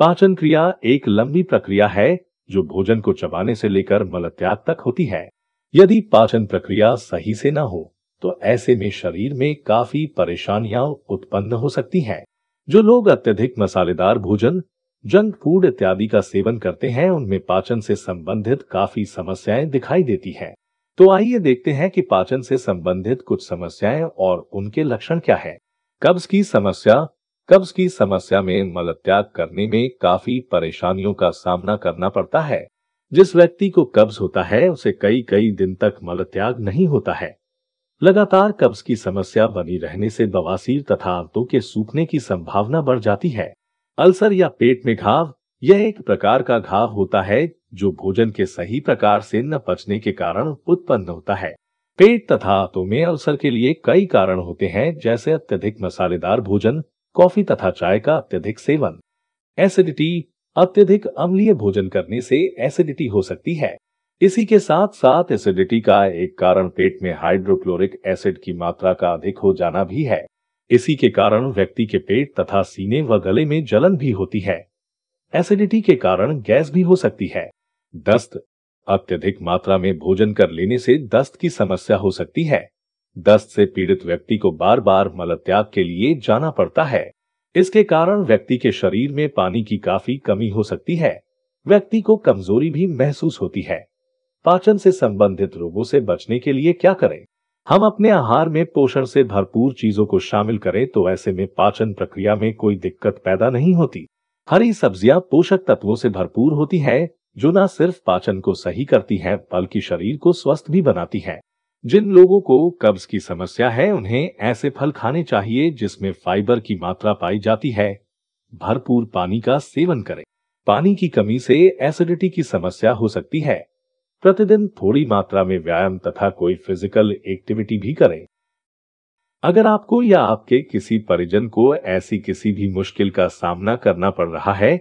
पाचन क्रिया एक लंबी प्रक्रिया है जो भोजन को चबाने से लेकर मलत्याग तक होती है यदि पाचन प्रक्रिया सही से न हो तो ऐसे में शरीर में काफी परेशानियां उत्पन्न हो सकती हैं। जो लोग अत्यधिक मसालेदार भोजन जंक फूड इत्यादि का सेवन करते हैं उनमें पाचन से संबंधित काफी समस्याएं दिखाई देती हैं। तो आइए देखते हैं कि पाचन से संबंधित कुछ समस्याएं और उनके लक्षण क्या है कब्ज की समस्या कब्ज की समस्या में मलत्याग करने में काफी परेशानियों का सामना करना पड़ता है जिस व्यक्ति को कब्ज होता है उसे कई कई दिन तक मलत्याग नहीं होता है लगातार कब्ज की समस्या बनी रहने से बवासीर तथा आंतों के सूखने की संभावना बढ़ जाती है अल्सर या पेट में घाव यह एक प्रकार का घाव होता है जो भोजन के सही प्रकार से न पचने के कारण उत्पन्न होता है पेट तथा आंतों में अल्सर के लिए कई कारण होते हैं जैसे अत्यधिक मसालेदार भोजन कॉफी तथा चाय का अत्यधिक सेवन एसिडिटी अत्यधिक अम्लीय भोजन करने से एसिडिटी हो सकती है इसी के साथ साथ एसिडिटी का एक कारण पेट में हाइड्रोक्लोरिक एसिड की मात्रा का अधिक हो जाना भी है इसी के कारण व्यक्ति के पेट तथा सीने व गले में जलन भी होती है एसिडिटी के कारण गैस भी हो सकती है दस्त अत्यधिक मात्रा में भोजन कर लेने से दस्त की समस्या हो सकती है दस्त से पीड़ित व्यक्ति को बार बार मलत्याग के लिए जाना पड़ता है इसके कारण व्यक्ति के शरीर में पानी की काफी कमी हो सकती है व्यक्ति को कमजोरी भी महसूस होती है पाचन से संबंधित रोगों से बचने के लिए क्या करें हम अपने आहार में पोषण से भरपूर चीजों को शामिल करें तो ऐसे में पाचन प्रक्रिया में कोई दिक्कत पैदा नहीं होती हरी सब्जियां पोषक तत्वों से भरपूर होती हैं, जो न सिर्फ पाचन को सही करती हैं बल्कि शरीर को स्वस्थ भी बनाती हैं। जिन लोगों को कब्ज की समस्या है उन्हें ऐसे फल खाने चाहिए जिसमें फाइबर की मात्रा पाई जाती है भरपूर पानी का सेवन करें पानी की कमी से एसिडिटी की समस्या हो सकती है प्रतिदिन थोड़ी मात्रा में व्यायाम तथा कोई फिजिकल एक्टिविटी भी करें अगर आपको या आपके किसी परिजन को ऐसी किसी भी मुश्किल का सामना करना पड़ रहा है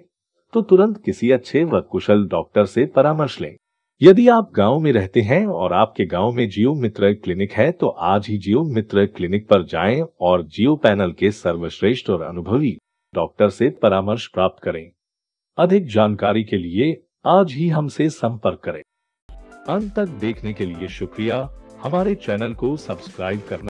तो तुरंत किसी अच्छे व कुशल डॉक्टर से परामर्श लें यदि आप गांव में रहते हैं और आपके गांव में जियो मित्र क्लिनिक है तो आज ही जियो मित्र क्लिनिक पर जाएं और जियो पैनल के सर्वश्रेष्ठ और अनुभवी डॉक्टर से परामर्श प्राप्त करें अधिक जानकारी के लिए आज ही हमसे संपर्क करें अंत तक देखने के लिए शुक्रिया हमारे चैनल को सब्सक्राइब करना